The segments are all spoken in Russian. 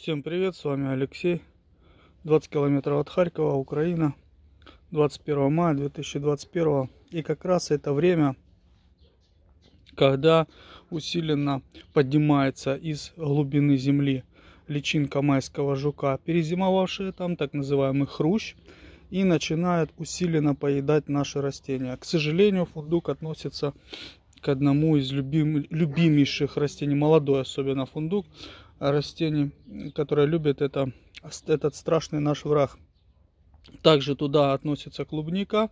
Всем привет, с вами Алексей. 20 километров от Харькова, Украина. 21 мая 2021. И как раз это время, когда усиленно поднимается из глубины земли личинка майского жука, перезимовавшая там, так называемый хрущ, и начинает усиленно поедать наши растения. К сожалению, фундук относится к одному из любим, любимейших растений, молодой особенно фундук, растений, которые любят это, этот страшный наш враг. Также туда относится клубника,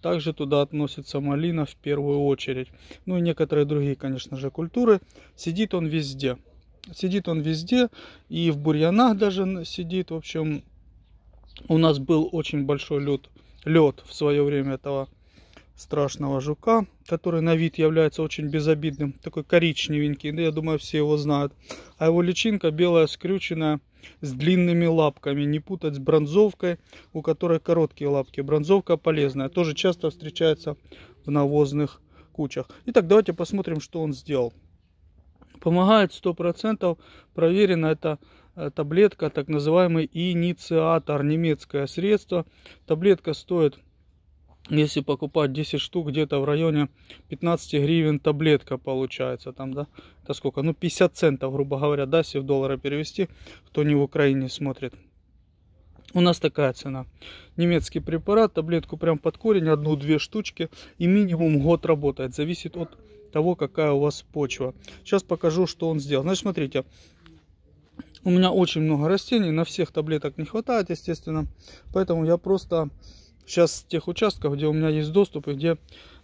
также туда относится малина в первую очередь. Ну и некоторые другие, конечно же, культуры. Сидит он везде. Сидит он везде, и в бурьянах даже сидит. В общем, у нас был очень большой лед, лед в свое время этого страшного жука, который на вид является очень безобидным, такой коричневенький, да, я думаю, все его знают. А его личинка белая, скрюченная, с длинными лапками, не путать с бронзовкой, у которой короткие лапки. Бронзовка полезная, тоже часто встречается в навозных кучах. Итак, давайте посмотрим, что он сделал. Помогает 100%, проверено это э, таблетка, так называемый инициатор, немецкое средство. Таблетка стоит если покупать 10 штук, где-то в районе 15 гривен таблетка получается. Там, да, это сколько? Ну, 50 центов, грубо говоря, да, если в доллары перевести, кто не в Украине смотрит. У нас такая цена. Немецкий препарат, таблетку прям под корень, одну-две штучки. И минимум год работает. Зависит от того, какая у вас почва. Сейчас покажу, что он сделал. Значит, смотрите. У меня очень много растений, на всех таблеток не хватает, естественно. Поэтому я просто сейчас с тех участков, где у меня есть доступ и где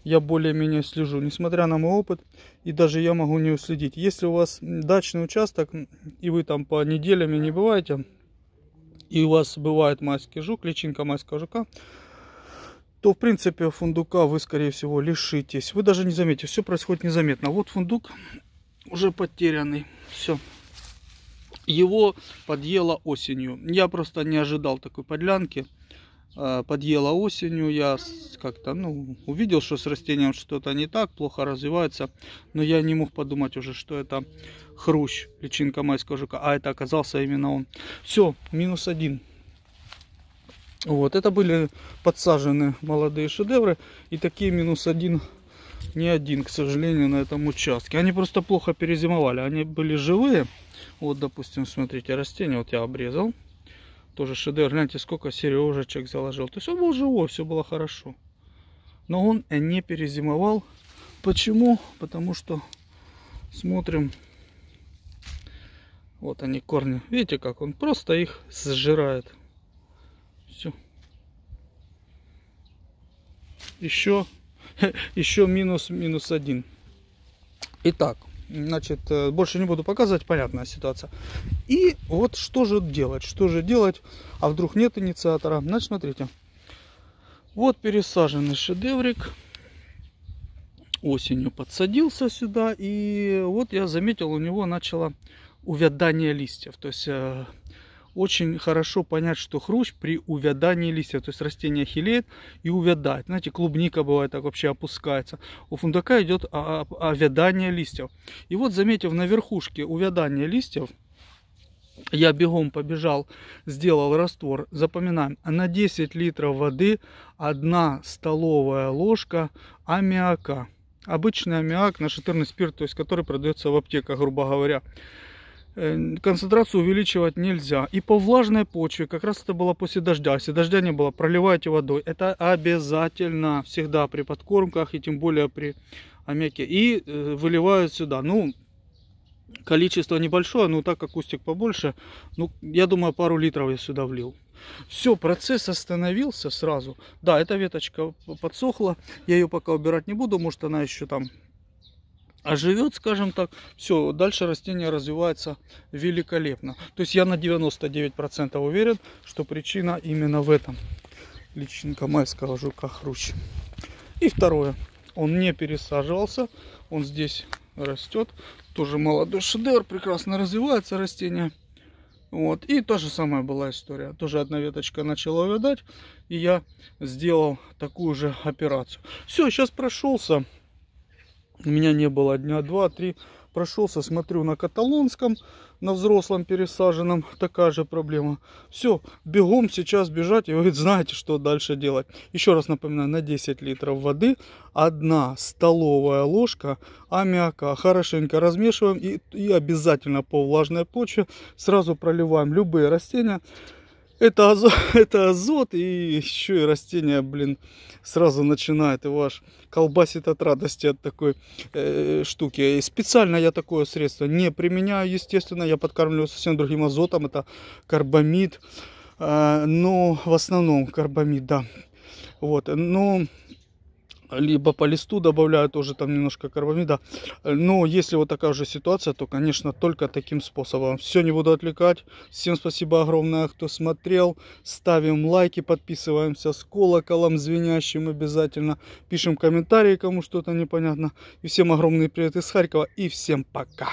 я более-менее слежу, несмотря на мой опыт, и даже я могу не уследить. Если у вас дачный участок, и вы там по неделями не бываете, и у вас бывает майский жук, личинка майского жука, то, в принципе, фундука вы, скорее всего, лишитесь. Вы даже не заметите, все происходит незаметно. Вот фундук уже потерянный, все. Его подъела осенью. Я просто не ожидал такой подлянки. Э, подъела осенью, я как-то, ну, увидел, что с растением что-то не так, плохо развивается, но я не мог подумать уже, что это хрущ, личинка майского жука, а это оказался именно он. Все, минус один. Вот, это были подсажены молодые шедевры, и такие минус один, не один, к сожалению, на этом участке. Они просто плохо перезимовали, они были живые. Вот, допустим, смотрите, растение вот я обрезал, тоже шедевр. Гляньте, сколько сережечек заложил. То есть он был живой, все было хорошо. Но он не перезимовал. Почему? Потому что смотрим. Вот они корни. Видите как? Он просто их сжирает. Все. Еще, еще минус минус один. Итак, Значит, э, больше не буду показывать, понятная ситуация. И вот что же делать, что же делать, а вдруг нет инициатора. Значит, смотрите. Вот пересаженный шедеврик. Осенью подсадился сюда. И вот я заметил, у него начало увядание листьев. То есть э, очень хорошо понять, что хрущ при увядании листьев. То есть растение хилеет и увядает. Знаете, клубника бывает так вообще опускается. У фундака идет овядание листьев. И вот заметив на верхушке увядание листьев, я бегом побежал, сделал раствор. Запоминаем, на 10 литров воды 1 столовая ложка аммиака. Обычный аммиак на шатырный спирт, то есть который продается в аптеках, грубо говоря. Э, концентрацию увеличивать нельзя. И по влажной почве, как раз это было после дождя, если дождя не было, проливайте водой. Это обязательно всегда при подкормках и тем более при омеке. И э, выливают сюда. Ну, количество небольшое, но так как кустик побольше, ну, я думаю, пару литров я сюда влил. Все, процесс остановился сразу. Да, эта веточка подсохла, я ее пока убирать не буду, может она еще там живет, скажем так, все, дальше растение развивается великолепно. То есть я на 99% уверен, что причина именно в этом. Личинка майского жука хрущ. И второе, он не пересаживался, он здесь растет. Тоже молодой шедевр, прекрасно развивается растение. Вот, и та же самая была история. Тоже одна веточка начала увядать, и я сделал такую же операцию. Все, сейчас прошелся. У меня не было дня два, три. Прошелся, смотрю, на каталонском, на взрослом пересаженном такая же проблема. Все, бегом сейчас бежать. И вы знаете, что дальше делать. Еще раз напоминаю, на 10 литров воды одна столовая ложка аммиака. Хорошенько размешиваем и, и обязательно по влажной почве сразу проливаем любые растения это азот, это азот и еще и растение, блин, сразу начинает его аж колбасит от радости от такой э, штуки. И специально я такое средство не применяю, естественно, я подкармливаю совсем другим азотом, это карбамид, э, а, но ну, в основном карбамид, да. Вот, но ну, либо по листу добавляют уже там немножко карбамида. Но если вот такая же ситуация, то, конечно, только таким способом. Все, не буду отвлекать. Всем спасибо огромное, кто смотрел. Ставим лайки, подписываемся с колоколом звенящим обязательно. Пишем комментарии, кому что-то непонятно. И всем огромный привет из Харькова и всем пока.